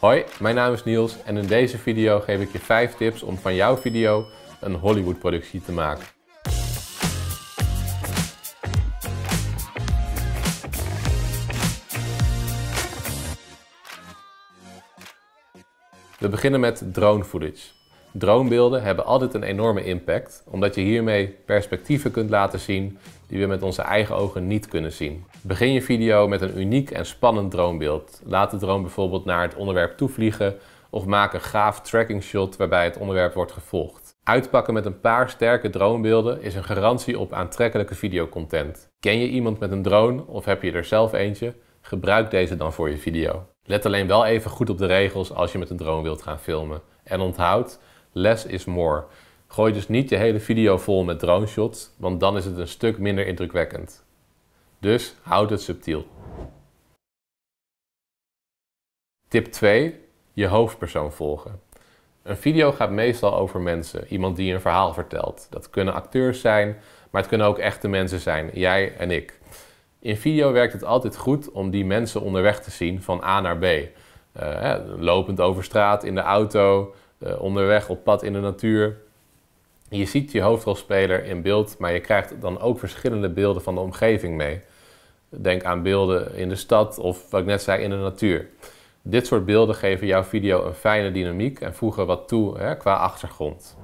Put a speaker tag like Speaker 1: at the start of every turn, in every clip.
Speaker 1: Hoi, mijn naam is Niels en in deze video geef ik je 5 tips om van jouw video een Hollywood productie te maken. We beginnen met drone footage. Droombeelden hebben altijd een enorme impact, omdat je hiermee perspectieven kunt laten zien die we met onze eigen ogen niet kunnen zien. Begin je video met een uniek en spannend droombeeld. Laat de drone bijvoorbeeld naar het onderwerp toevliegen of maak een gaaf tracking shot waarbij het onderwerp wordt gevolgd. Uitpakken met een paar sterke dronebeelden is een garantie op aantrekkelijke videocontent. Ken je iemand met een drone of heb je er zelf eentje? Gebruik deze dan voor je video. Let alleen wel even goed op de regels als je met een drone wilt gaan filmen. En onthoud, Less is more. Gooi dus niet je hele video vol met drone shots, want dan is het een stuk minder indrukwekkend. Dus houd het subtiel. Tip 2. Je hoofdpersoon volgen. Een video gaat meestal over mensen, iemand die een verhaal vertelt. Dat kunnen acteurs zijn, maar het kunnen ook echte mensen zijn, jij en ik. In video werkt het altijd goed om die mensen onderweg te zien van A naar B. Eh, lopend over straat, in de auto, eh, onderweg, op pad in de natuur. Je ziet je hoofdrolspeler in beeld, maar je krijgt dan ook verschillende beelden van de omgeving mee. Denk aan beelden in de stad of wat ik net zei, in de natuur. Dit soort beelden geven jouw video een fijne dynamiek en voegen wat toe hè, qua achtergrond.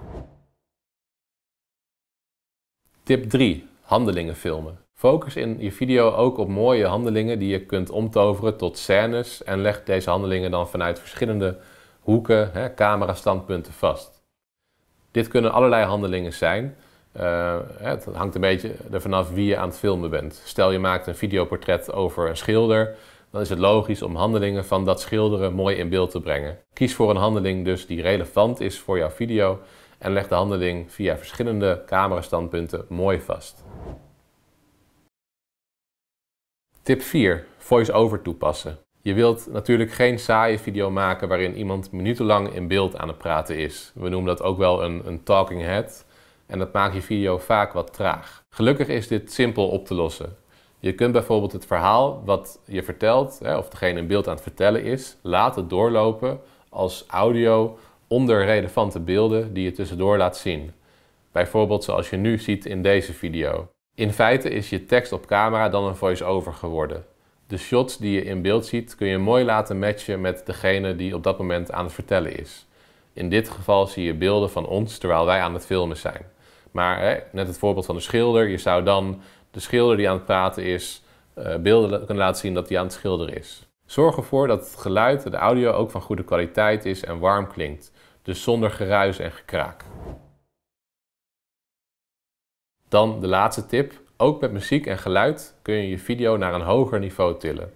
Speaker 1: Tip 3. Handelingen filmen. Focus in je video ook op mooie handelingen die je kunt omtoveren tot scènes en leg deze handelingen dan vanuit verschillende hoeken, hè, camerastandpunten vast. Dit kunnen allerlei handelingen zijn. Eh, het hangt een beetje ervan af wie je aan het filmen bent. Stel je maakt een videoportret over een schilder, dan is het logisch om handelingen van dat schilderen mooi in beeld te brengen. Kies voor een handeling dus die relevant is voor jouw video en leg de handeling via verschillende camerastandpunten mooi vast. Tip 4. Voice-over toepassen. Je wilt natuurlijk geen saaie video maken waarin iemand minutenlang in beeld aan het praten is. We noemen dat ook wel een, een talking head. En dat maakt je video vaak wat traag. Gelukkig is dit simpel op te lossen. Je kunt bijvoorbeeld het verhaal wat je vertelt, of degene in beeld aan het vertellen is, laten doorlopen als audio onder relevante beelden die je tussendoor laat zien. Bijvoorbeeld zoals je nu ziet in deze video. In feite is je tekst op camera dan een voice-over geworden de shots die je in beeld ziet, kun je mooi laten matchen met degene die op dat moment aan het vertellen is. In dit geval zie je beelden van ons terwijl wij aan het filmen zijn. Maar hè, net het voorbeeld van de schilder, je zou dan de schilder die aan het praten is, eh, beelden kunnen laten zien dat die aan het schilderen is. Zorg ervoor dat het geluid, de audio, ook van goede kwaliteit is en warm klinkt. Dus zonder geruis en gekraak. Dan de laatste tip. Ook met muziek en geluid kun je je video naar een hoger niveau tillen.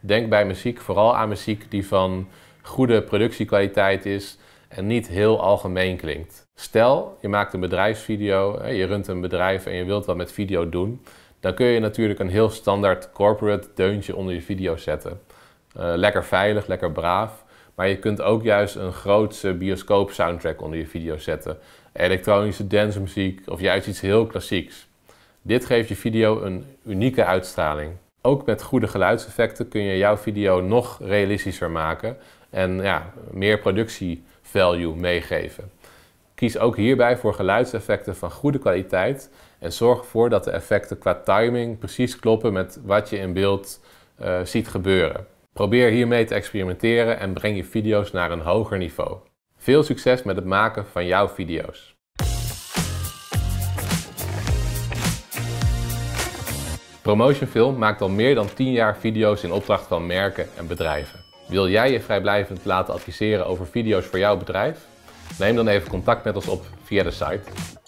Speaker 1: Denk bij muziek vooral aan muziek die van goede productiekwaliteit is en niet heel algemeen klinkt. Stel, je maakt een bedrijfsvideo, je runt een bedrijf en je wilt wat met video doen, dan kun je natuurlijk een heel standaard corporate deuntje onder je video zetten. Eh, lekker veilig, lekker braaf. Maar je kunt ook juist een grootse bioscoop soundtrack onder je video zetten. Elektronische dancemuziek of juist iets heel klassieks. Dit geeft je video een unieke uitstraling. Ook met goede geluidseffecten kun je jouw video nog realistischer maken en ja, meer productie value meegeven. Kies ook hierbij voor geluidseffecten van goede kwaliteit en zorg ervoor dat de effecten qua timing precies kloppen met wat je in beeld eh, ziet gebeuren. Probeer hiermee te experimenteren en breng je video's naar een hoger niveau. Veel succes met het maken van jouw video's. Promotionfilm maakt al meer dan 10 jaar video's in opdracht van merken en bedrijven. Wil jij je vrijblijvend laten adviseren over video's voor jouw bedrijf? Neem dan even contact met ons op via de site.